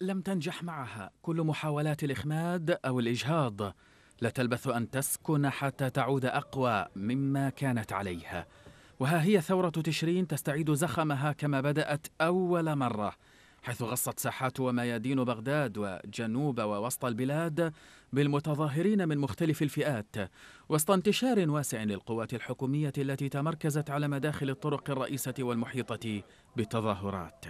لم تنجح معها كل محاولات الإخماد أو الإجهاض لا تلبث أن تسكن حتى تعود أقوى مما كانت عليها وها هي ثورة تشرين تستعيد زخمها كما بدأت أول مرة حيث غصت ساحات وميادين بغداد وجنوب ووسط البلاد بالمتظاهرين من مختلف الفئات وسط انتشار واسع للقوات الحكومية التي تمركزت على مداخل الطرق الرئيسة والمحيطة بالتظاهرات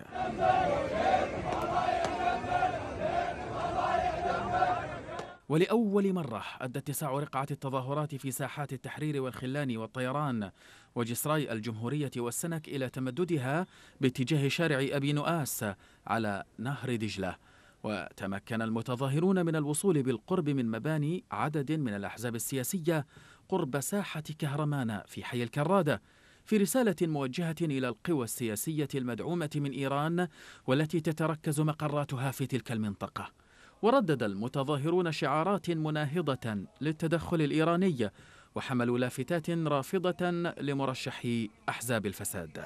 ولأول مرة أدى اتساع رقعة التظاهرات في ساحات التحرير والخلان والطيران وجسراي الجمهورية والسنك إلى تمددها باتجاه شارع أبي نؤاس على نهر دجلة وتمكن المتظاهرون من الوصول بالقرب من مباني عدد من الأحزاب السياسية قرب ساحة كهرمان في حي الكرادة في رسالة موجهة إلى القوى السياسية المدعومة من إيران والتي تتركز مقراتها في تلك المنطقة وردد المتظاهرون شعارات مناهضة للتدخل الإيراني وحملوا لافتات رافضة لمرشحي أحزاب الفساد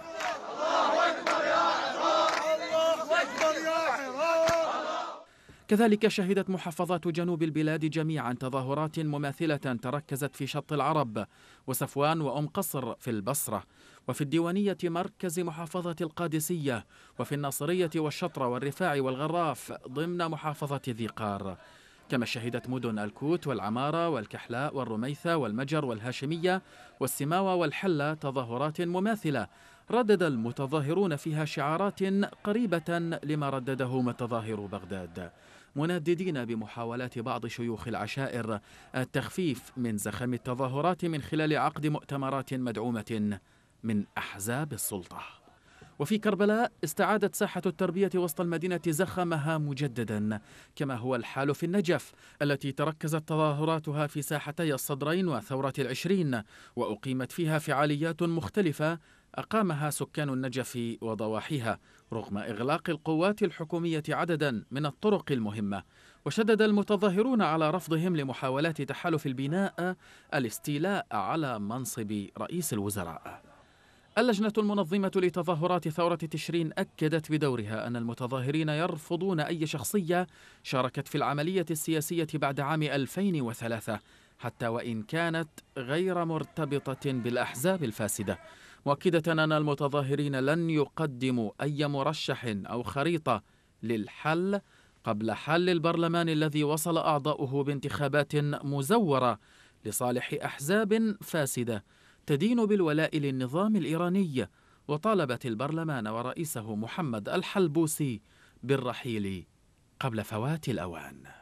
كذلك شهدت محافظات جنوب البلاد جميعا تظاهرات مماثلة تركزت في شط العرب وسفوان وأم قصر في البصرة وفي الديوانية مركز محافظة القادسية وفي الناصرية والشطرة والرفاع والغراف ضمن محافظة ذي قار كما شهدت مدن الكوت والعمارة والكحلاء والرميثة والمجر والهاشمية والسماوة والحلة تظاهرات مماثلة ردد المتظاهرون فيها شعارات قريبة لما ردده متظاهر بغداد منددين بمحاولات بعض شيوخ العشائر التخفيف من زخم التظاهرات من خلال عقد مؤتمرات مدعومة من أحزاب السلطة وفي كربلاء استعادت ساحة التربية وسط المدينة زخمها مجددا كما هو الحال في النجف التي تركزت تظاهراتها في ساحتي الصدرين وثورة العشرين وأقيمت فيها فعاليات مختلفة أقامها سكان النجف وضواحيها رغم إغلاق القوات الحكومية عددا من الطرق المهمة وشدد المتظاهرون على رفضهم لمحاولات تحالف البناء الاستيلاء على منصب رئيس الوزراء اللجنة المنظمة لتظاهرات ثورة تشرين أكدت بدورها أن المتظاهرين يرفضون أي شخصية شاركت في العملية السياسية بعد عام 2003 حتى وإن كانت غير مرتبطة بالأحزاب الفاسدة مؤكدة أن المتظاهرين لن يقدموا أي مرشح أو خريطة للحل قبل حل البرلمان الذي وصل أعضاؤه بانتخابات مزورة لصالح أحزاب فاسدة تدين بالولاء للنظام الإيراني وطالبت البرلمان ورئيسه محمد الحلبوسي بالرحيل قبل فوات الأوان